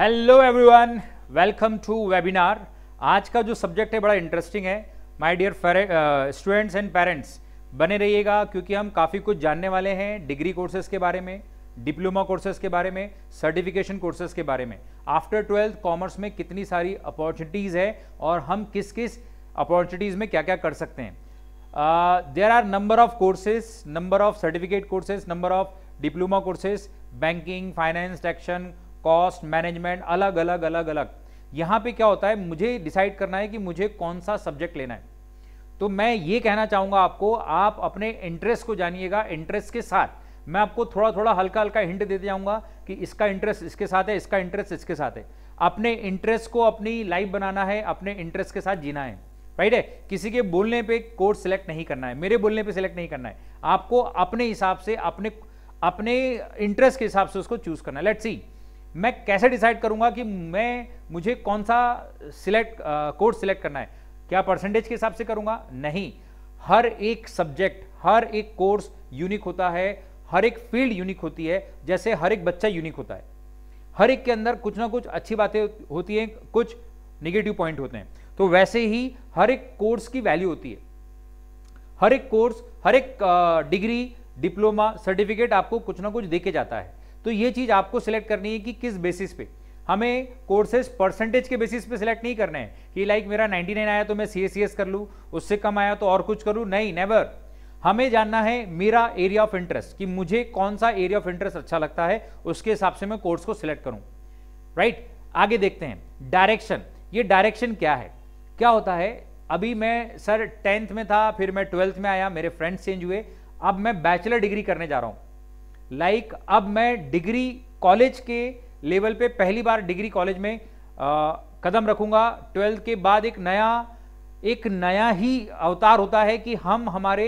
hello everyone welcome to webinar आज का जो सब्जेक्ट है बड़ा इंटरेस्टिंग है my dear students and parents बने रहिएगा क्योंकि हम काफ़ी कुछ जानने वाले हैं डिग्री कोर्सेज के बारे में डिप्लोमा कोर्सेज के बारे में सर्टिफिकेशन कोर्सेज के बारे में आफ्टर ट्वेल्थ कॉमर्स में कितनी सारी अपॉर्चुनिटीज़ है और हम किस किस अपॉर्चुनिटीज़ में क्या क्या कर सकते हैं there are number of courses number of certificate courses number of diploma courses banking finance taxation cost management अलग अलग अलग अलग यहाँ पे क्या होता है मुझे डिसाइड करना है कि मुझे कौन सा सब्जेक्ट लेना है तो मैं ये कहना चाहूंगा आपको आप अपने इंटरेस्ट को जानिएगा इंटरेस्ट के साथ मैं आपको थोड़ा थोड़ा हल्का हल्का हिंट देते जाऊंगा कि इसका इंटरेस्ट इसके साथ है इसका इंटरेस्ट इसके साथ है अपने इंटरेस्ट को अपनी लाइफ बनाना है अपने इंटरेस्ट के साथ जीना है राइट है किसी के बोलने पे कोर्स सिलेक्ट नहीं करना है मेरे बोलने पे सिलेक्ट नहीं करना है आपको अपने हिसाब से अपने अपने इंटरेस्ट के हिसाब से उसको चूज करना है लेट सी मैं कैसे डिसाइड करूंगा कि मैं मुझे कौन सा सिलेक्ट कोर्स सिलेक्ट करना है क्या परसेंटेज के हिसाब से करूंगा नहीं हर एक सब्जेक्ट हर एक कोर्स यूनिक होता है हर एक फील्ड यूनिक होती है जैसे हर एक बच्चा यूनिक होता है हर एक के अंदर कुछ ना कुछ अच्छी बातें होती हैं कुछ निगेटिव पॉइंट होते हैं तो वैसे ही हर एक कोर्स की वैल्यू होती है हर एक कोर्स हर एक डिग्री डिप्लोमा सर्टिफिकेट आपको कुछ ना कुछ देके जाता है तो ये चीज़ आपको सिलेक्ट करनी है कि किस बेसिस पे हमें कोर्सेज परसेंटेज के बेसिस पे सिलेक्ट नहीं करना है कि लाइक मेरा 99 आया तो मैं सी एस सी एस कर लूँ उससे कम आया तो और कुछ करूँ नहीं नेवर हमें जानना है मेरा एरिया ऑफ इंटरेस्ट कि मुझे कौन सा एरिया ऑफ इंटरेस्ट अच्छा लगता है उसके हिसाब से मैं कोर्स को सिलेक्ट करूँ राइट आगे देखते हैं डायरेक्शन ये डायरेक्शन क्या है क्या होता है अभी मैं सर टेंथ में था फिर मैं ट्वेल्थ में आया मेरे फ्रेंड्स चेंज हुए अब मैं बैचलर डिग्री करने जा रहा हूँ लाइक like, अब मैं डिग्री कॉलेज के लेवल पे पहली बार डिग्री कॉलेज में आ, कदम रखूंगा ट्वेल्थ के बाद एक नया एक नया ही अवतार होता है कि हम हमारे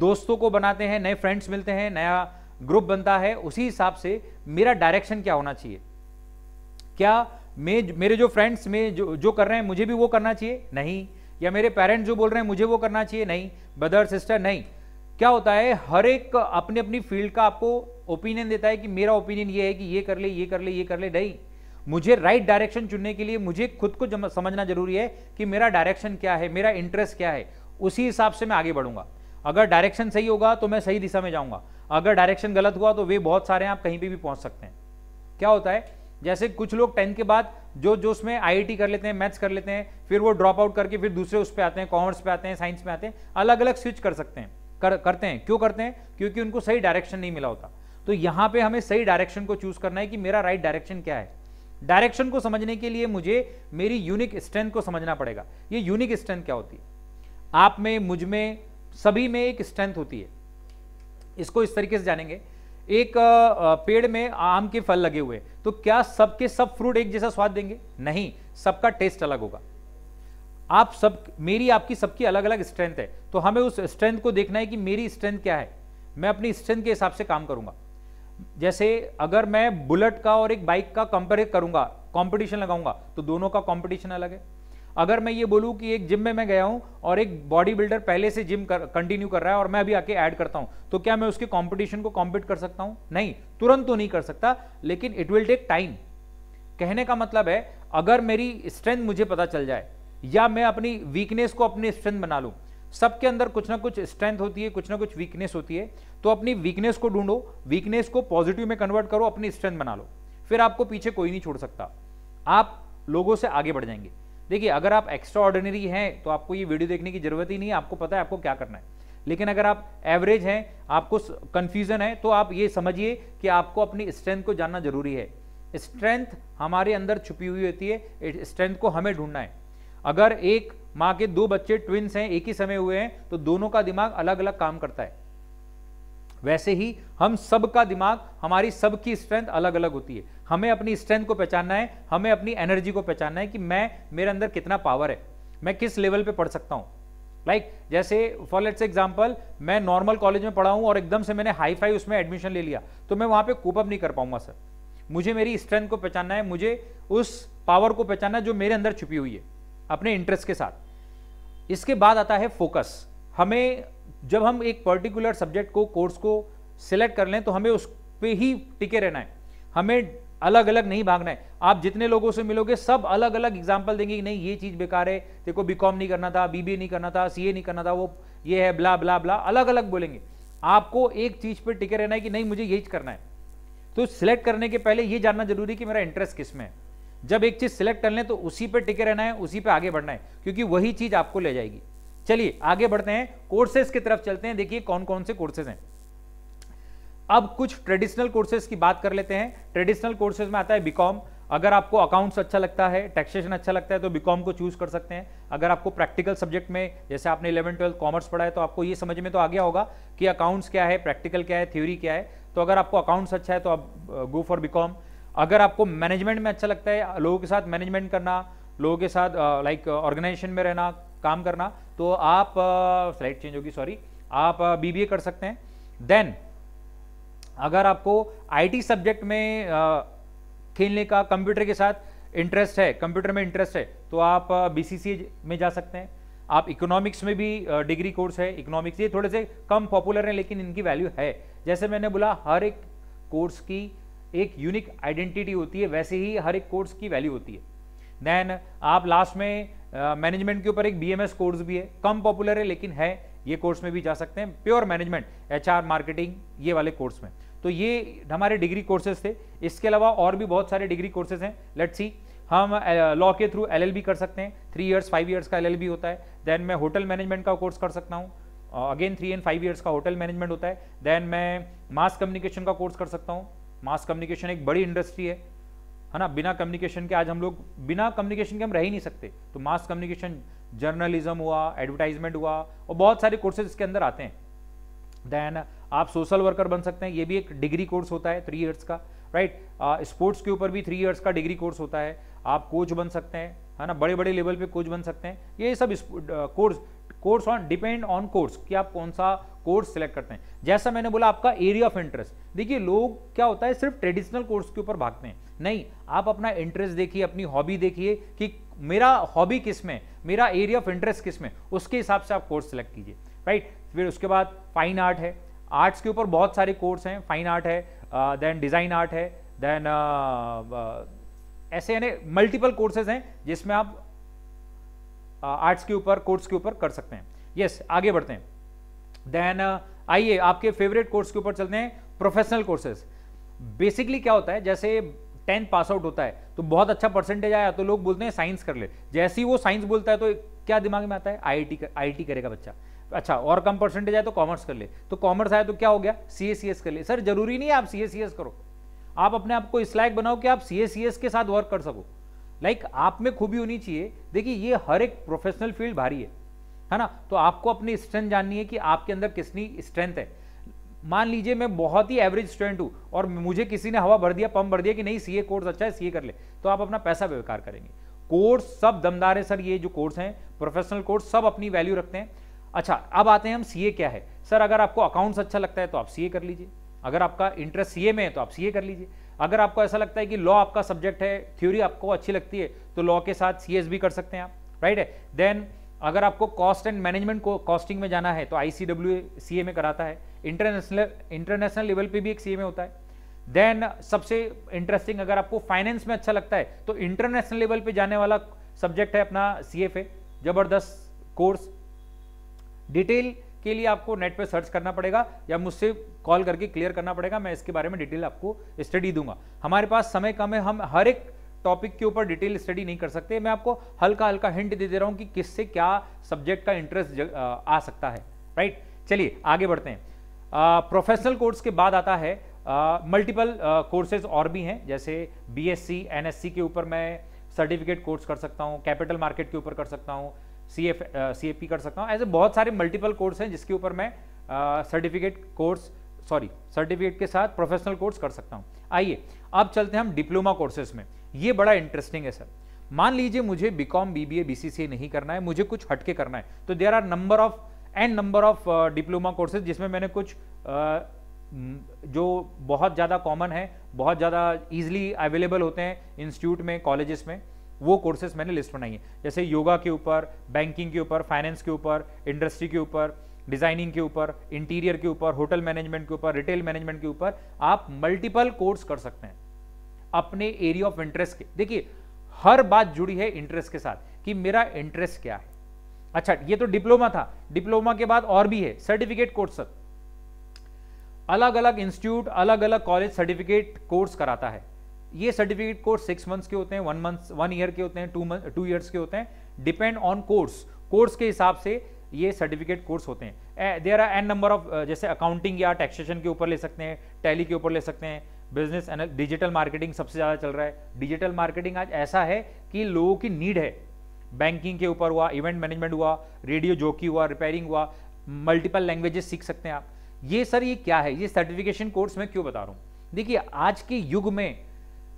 दोस्तों को बनाते हैं नए फ्रेंड्स मिलते हैं नया ग्रुप बनता है उसी हिसाब से मेरा डायरेक्शन क्या होना चाहिए क्या मे मेरे जो फ्रेंड्स में जो जो कर रहे हैं मुझे भी वो करना चाहिए नहीं या मेरे पेरेंट्स जो बोल रहे हैं मुझे वो करना चाहिए नहीं ब्रदर सिस्टर नहीं क्या होता है हर एक अपने अपनी फील्ड का आपको ओपिनियन देता है कि मेरा ओपिनियन ये है कि ये कर ले ये कर ले ये कर ले नहीं मुझे राइट डायरेक्शन चुनने के लिए मुझे खुद को समझना जरूरी है कि मेरा डायरेक्शन क्या है मेरा इंटरेस्ट क्या है उसी हिसाब से मैं आगे बढ़ूंगा अगर डायरेक्शन सही होगा तो मैं सही दिशा में जाऊंगा अगर डायरेक्शन गलत हुआ तो वे बहुत सारे हैं आप कहीं पर भी, भी पहुंच सकते हैं क्या होता है जैसे कुछ लोग टेंथ के बाद जो जो उसमें आई कर लेते हैं मैथ्स कर लेते हैं फिर वो ड्रॉप आउट करके फिर दूसरे उस पर आते हैं कॉमर्स पे आते हैं साइंस में आते हैं अलग अलग स्विच कर सकते हैं कर करते हैं क्यों करते हैं क्योंकि उनको सही डायरेक्शन नहीं मिला होता तो यहां पे हमें सही डायरेक्शन को चूज करना है कि मेरा राइट right डायरेक्शन क्या है डायरेक्शन को समझने के लिए मुझे मेरी यूनिक स्ट्रेंथ को समझना पड़ेगा ये यूनिक स्ट्रेंथ क्या होती है आप में मुझ में सभी में एक स्ट्रेंथ होती है इसको इस तरीके से जानेंगे एक पेड़ में आम के फल लगे हुए तो क्या सबके सब फ्रूट एक जैसा स्वाद देंगे नहीं सबका टेस्ट अलग होगा आप सब मेरी आपकी सबकी अलग अलग स्ट्रेंथ है तो हमें उस स्ट्रेंथ को देखना है कि मेरी स्ट्रेंथ क्या है मैं अपनी स्ट्रेंथ के हिसाब से काम करूंगा जैसे अगर मैं बुलेट का और एक बाइक का कंपेयर करूंगा कंपटीशन लगाऊंगा तो दोनों का कंपटीशन अलग है अगर मैं ये बोलूं कि एक जिम में मैं गया हूं और एक बॉडी बिल्डर पहले से जिम कंटिन्यू कर, कर रहा है और मैं अभी आके ऐड करता हूं तो क्या मैं उसके कॉम्पिटिशन को कॉम्पीट कर सकता हूँ नहीं तुरंत तो नहीं कर सकता लेकिन इट विल टेक टाइम कहने का मतलब है अगर मेरी स्ट्रेंथ मुझे पता चल जाए या मैं अपनी वीकनेस को अपनी स्ट्रेंथ बना लूँ सबके अंदर कुछ ना कुछ स्ट्रेंथ होती है कुछ ना कुछ वीकनेस होती है तो अपनी वीकनेस को ढूंढो वीकनेस को पॉजिटिव में कन्वर्ट करो अपनी स्ट्रेंथ बना लो फिर आपको पीछे कोई नहीं छोड़ सकता आप लोगों से आगे बढ़ जाएंगे देखिए अगर आप एक्स्ट्रा ऑर्डिनरी हैं तो आपको ये वीडियो देखने की जरूरत ही नहीं है आपको पता है आपको क्या करना है लेकिन अगर आप एवरेज हैं आपको कन्फ्यूजन है तो आप ये समझिए कि आपको अपनी स्ट्रेंथ को जानना जरूरी है स्ट्रेंथ हमारे अंदर छुपी हुई होती है स्ट्रेंथ को हमें ढूंढना है अगर एक माँ के दो बच्चे ट्विंस हैं एक ही समय हुए हैं तो दोनों का दिमाग अलग अलग काम करता है वैसे ही हम सब का दिमाग हमारी सबकी स्ट्रेंथ अलग अलग होती है हमें अपनी स्ट्रेंथ को पहचानना है हमें अपनी एनर्जी को पहचानना है कि मैं मेरे अंदर कितना पावर है मैं किस लेवल पे पढ़ सकता हूँ लाइक like, जैसे फॉर लेट्स एग्जाम्पल मैं नॉर्मल कॉलेज में पढ़ा हूँ और एकदम से मैंने हाई फाई उसमें एडमिशन ले लिया तो मैं वहाँ पर कूपअप नहीं कर पाऊंगा सर मुझे मेरी स्ट्रेंथ को पहचानना है मुझे उस पावर को पहचानना है जो मेरे अंदर छुपी हुई है अपने इंटरेस्ट के साथ इसके बाद आता है फोकस हमें जब हम एक पर्टिकुलर सब्जेक्ट को कोर्स को सिलेक्ट कर लें तो हमें उस पर ही टिके रहना है हमें अलग अलग नहीं भागना है आप जितने लोगों से मिलोगे सब अलग अलग एग्जाम्पल देंगे कि नहीं ये चीज़ बेकार है देखो बी कॉम नहीं करना था बी बी नहीं करना था सी ए नहीं करना था वो ये है ब्ला ब्ला ब्ला अलग अलग बोलेंगे आपको एक चीज़ पर टिके रहना है कि नहीं मुझे यही करना है तो सिलेक्ट करने के पहले ये जानना जरूरी कि मेरा इंटरेस्ट किसमें है जब एक चीज सिलेक्ट कर लें तो उसी पे टिके रहना है उसी पे आगे बढ़ना है क्योंकि वही चीज आपको ले जाएगी चलिए आगे बढ़ते हैं कोर्सेज की तरफ चलते हैं देखिए कौन कौन से कोर्सेज हैं अब कुछ ट्रेडिशनल कोर्सेज की बात कर लेते हैं ट्रेडिशनल कोर्सेज में आता है बीकॉम अगर आपको अकाउंट्स अच्छा लगता है टैक्सेशन अच्छा लगता है तो बीकॉम को चूज कर सकते हैं अगर आपको प्रैक्टिकल सब्जेक्ट में जैसे आपने इलेवन ट्वेल्थ कॉमर्स पढ़ा है तो आपको ये समझ में तो आ गया होगा कि अकाउंट्स क्या है प्रैक्टिकल क्या है थ्योरी क्या है तो अगर आपको अकाउंट्स अच्छा है तो आप गो फॉर बीकॉम अगर आपको मैनेजमेंट में अच्छा लगता है लोगों के साथ मैनेजमेंट करना लोगों के साथ लाइक ऑर्गेनाइजेशन में रहना काम करना तो आप स्लाइड चेंज होगी सॉरी आप बीबीए कर सकते हैं देन अगर आपको आईटी सब्जेक्ट में खेलने का कंप्यूटर के साथ इंटरेस्ट है कंप्यूटर में इंटरेस्ट है तो आप बीसीसी में जा सकते हैं आप इकोनॉमिक्स में भी डिग्री कोर्स है इकोनॉमिक्स ये थोड़े से कम पॉपुलर हैं लेकिन इनकी वैल्यू है जैसे मैंने बोला हर एक कोर्स की एक यूनिक आइडेंटिटी होती है वैसे ही हर एक कोर्स की वैल्यू होती है देन आप लास्ट में मैनेजमेंट uh, के ऊपर एक बी कोर्स भी है कम पॉपुलर है लेकिन है ये कोर्स में भी जा सकते हैं प्योर मैनेजमेंट एच मार्केटिंग ये वाले कोर्स में तो ये हमारे डिग्री कोर्सेज थे इसके अलावा और भी बहुत सारे डिग्री कोर्सेज हैं लेट्स सी हम लॉ के थ्रू एल कर सकते हैं थ्री इयर्स फाइव इयर्स का एल होता है देन मैं होटल मैनेजमेंट का कोर्स कर सकता हूँ again three and five years का होटल मैनेजमेंट होता है देन मैं मास कम्युनिकेशन का कोर्स कर सकता हूँ मास कम्युनिकेशन एक बड़ी इंडस्ट्री है है ना बिना कम्युनिकेशन के आज हम लोग बिना कम्युनिकेशन के हम रह ही नहीं सकते तो मास कम्युनिकेशन जर्नलिज्म हुआ एडवर्टाइजमेंट हुआ और बहुत सारे कोर्सेज इसके अंदर आते हैं देन आप सोशल वर्कर बन सकते हैं ये भी एक डिग्री कोर्स होता है थ्री ईयर्स का राइट स्पोर्ट्स के ऊपर भी थ्री ईयर्स का डिग्री कोर्स होता है आप कोच बन सकते हैं है ना बड़े बड़े लेवल पे कोच बन सकते हैं ये सब course course on depend on course कि आप कौन सा कोर्स सिलेक्ट करते हैं जैसा मैंने बोला आपका एरिया ऑफ इंटरेस्ट देखिए लोग क्या होता है सिर्फ ट्रेडिशनल कोर्स के ऊपर भागते हैं नहीं आप अपना इंटरेस्ट देखिए अपनी हॉबी देखिए कि मेरा हॉबी किस में मेरा एरिया ऑफ इंटरेस्ट किस में उसके हिसाब से आप कोर्स सेलेक्ट कीजिए राइट फिर उसके बाद फाइन आर्ट है आर्ट्स के ऊपर बहुत सारे कोर्स हैं फाइन आर्ट है देन डिज़ाइन आर्ट है देन ऐसे यानी मल्टीपल कोर्सेज हैं जिसमें आप आर्ट्स के ऊपर कोर्स के ऊपर कर सकते हैं यस yes, आगे बढ़ते हैं देन आइए आपके फेवरेट कोर्स के ऊपर चलते हैं प्रोफेशनल कोर्सेज बेसिकली क्या होता है जैसे टेंथ पास आउट होता है तो बहुत अच्छा परसेंटेज आया तो लोग बोलते हैं साइंस कर ले जैसे ही वो साइंस बोलता है तो क्या दिमाग में आता है आई आई टी करेगा बच्चा अच्छा और कम परसेंटेज आए तो कॉमर्स कर ले तो कॉमर्स आया तो क्या हो गया सीएसीएस e कर ले सर जरूरी नहीं है आप सीएसीएस e करो आप अपने आप को इस लायक बनाओ कि आप सीएसीएस e के साथ वर्क कर सको लाइक like, आप में खूबी होनी चाहिए देखिए ये हर एक प्रोफेशनल फील्ड भारी है है ना तो आपको अपनी स्ट्रेंथ जाननी है कि आपके अंदर किसनी स्ट्रेंथ है मान लीजिए मैं बहुत ही एवरेज स्टूडेंट हूँ और मुझे किसी ने हवा भर दिया पंप भर दिया कि नहीं सीए कोर्स अच्छा है सीए कर ले तो आप अपना पैसा व्यवहार करेंगे कोर्स सब दमदार है सर ये जो कोर्स हैं प्रोफेशनल कोर्स सब अपनी वैल्यू रखते हैं अच्छा अब आते हैं हम सीए क्या है सर अगर आपको अकाउंट्स अच्छा लगता है तो आप सीए कर लीजिए अगर आपका इंटरेस्ट सीए में है तो आप सीए कर लीजिए अगर आपको ऐसा लगता है कि लॉ आपका सब्जेक्ट है थ्योरी आपको अच्छी लगती है तो लॉ के साथ सी भी कर सकते हैं आप राइट है देन अगर आपको कॉस्ट एंड मैनेजमेंट को कॉस्टिंग में जाना है तो आई सी डब्ल्यू सी ए में कराता है इंटरनेशनल इंटरनेशनल लेवल पे भी एक सी ए में होता है देन सबसे इंटरेस्टिंग अगर आपको फाइनेंस में अच्छा लगता है तो इंटरनेशनल लेवल पे जाने वाला सब्जेक्ट है अपना सी एफ ए जबरदस्त कोर्स डिटेल के लिए आपको नेट पे सर्च करना पड़ेगा या मुझसे कॉल करके क्लियर करना पड़ेगा मैं इसके बारे में डिटेल आपको स्टडी दूंगा हमारे पास समय कम है हम हर एक टॉपिक के ऊपर डिटेल स्टडी नहीं कर सकते मैं आपको हल्का हल्का हिंट दे दे रहा हूं कि किससे क्या सब्जेक्ट का इंटरेस्ट आ सकता है राइट चलिए आगे बढ़ते हैं प्रोफेशनल कोर्स के बाद आता है मल्टीपल कोर्सेज और भी हैं जैसे बीएससी एनएससी के ऊपर मैं सर्टिफिकेट कोर्स कर सकता हूँ कैपिटल मार्केट के ऊपर कर सकता हूँ C F C F P कर सकता हूँ ऐसे बहुत सारे मल्टीपल कोर्स हैं जिसके ऊपर मैं सर्टिफिकेट कोर्स सॉरी सर्टिफिकेट के साथ प्रोफेशनल कोर्स कर सकता हूँ आइए अब चलते हैं हम डिप्लोमा कोर्सेज में ये बड़ा इंटरेस्टिंग है सर मान लीजिए मुझे B com B B A B C C नहीं करना है मुझे कुछ हटके करना है तो there are number of and number of diploma courses जिसमें मैंने कुछ uh, जो बहुत ज़्यादा कॉमन है बहुत ज़्यादा ईजिली अवेलेबल होते हैं इंस्टीट्यूट में कॉलेजेस में वो कोर्सेज मैंने लिस्ट बनाई है जैसे योगा के ऊपर बैंकिंग के ऊपर फाइनेंस के ऊपर इंडस्ट्री के ऊपर डिजाइनिंग के ऊपर इंटीरियर के ऊपर होटल मैनेजमेंट के ऊपर रिटेल मैनेजमेंट के ऊपर आप मल्टीपल कोर्स कर सकते हैं अपने एरिया ऑफ इंटरेस्ट के देखिए हर बात जुड़ी है इंटरेस्ट के साथ कि मेरा इंटरेस्ट क्या है अच्छा ये तो डिप्लोमा था डिप्लोमा के बाद और भी है सर्टिफिकेट कोर्स अलग अलग इंस्टीट्यूट अलग अलग कॉलेज सर्टिफिकेट कोर्स कराता है ये सर्टिफिकेट कोर्स सिक्स मंथ्स के होते हैं वन मंथ वन ईयर के होते हैं टू मंथ टू ईयर्स के होते हैं डिपेंड ऑन कोर्स कोर्स के हिसाब से ये सर्टिफिकेट कोर्स होते हैं there are N number of जैसे अकाउंटिंग या टैक्सेशन के ऊपर ले सकते हैं टैली के ऊपर ले सकते हैं बिजनेस डिजिटल मार्केटिंग सबसे ज़्यादा चल रहा है डिजिटल मार्केटिंग आज ऐसा है कि लोगों की नीड है बैंकिंग के ऊपर हुआ इवेंट मैनेजमेंट हुआ रेडियो जॉकी हुआ रिपेयरिंग हुआ मल्टीपल लैंग्वेजेस सीख सकते हैं आप ये सर ये क्या है ये सर्टिफिकेशन कोर्स मैं क्यों बता रहा हूँ देखिए आज के युग में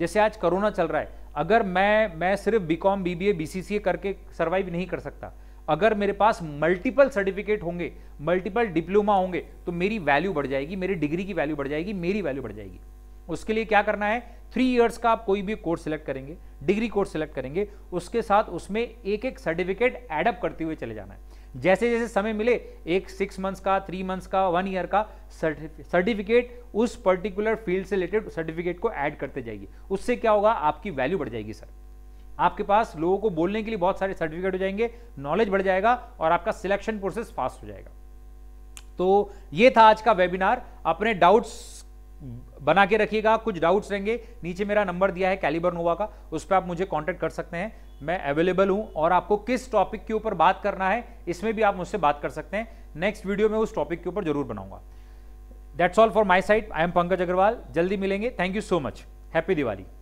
जैसे आज कोरोना चल रहा है अगर मैं मैं सिर्फ B com B B A B C C A करके सर्वाइव नहीं कर सकता अगर मेरे पास मल्टीपल सर्टिफिकेट होंगे मल्टीपल डिप्लोमा होंगे तो मेरी वैल्यू बढ़ जाएगी मेरी डिग्री की वैल्यू बढ़ जाएगी मेरी वैल्यू बढ़ जाएगी उसके लिए क्या करना है थ्री ईयर्स का आप कोई भी कोर्स सिलेक्ट करेंगे डिग्री कोर्स सेलेक्ट करेंगे उसके साथ उसमें एक एक सर्टिफिकेट एडअप करते हुए चले जाना है जैसे जैसे समय मिले एक सिक्स मंथ्स का थ्री मंथ्स का वन ईयर का सर्टिफिकेट उस पर्टिकुलर फील्ड से रिलेटेड सर्टिफिकेट को ऐड करते जाइए उससे क्या होगा आपकी वैल्यू बढ़ जाएगी सर आपके पास लोगों को बोलने के लिए बहुत सारे सर्टिफिकेट हो जाएंगे नॉलेज बढ़ जाएगा और आपका सिलेक्शन प्रोसेस फास्ट हो जाएगा तो ये था आज का वेबिनार अपने डाउट्स बना के रखिएगा कुछ डाउट्स रहेंगे नीचे मेरा नंबर दिया है कैलिबर नोवा का उस पर आप मुझे कॉन्टेक्ट कर सकते हैं मैं अवेलेबल हूं और आपको किस टॉपिक के ऊपर बात करना है इसमें भी आप मुझसे बात कर सकते हैं नेक्स्ट वीडियो में उस टॉपिक के ऊपर जरूर बनाऊंगा that's all for my side I am Pankaj Agarwal जल्दी मिलेंगे thank you so much happy Diwali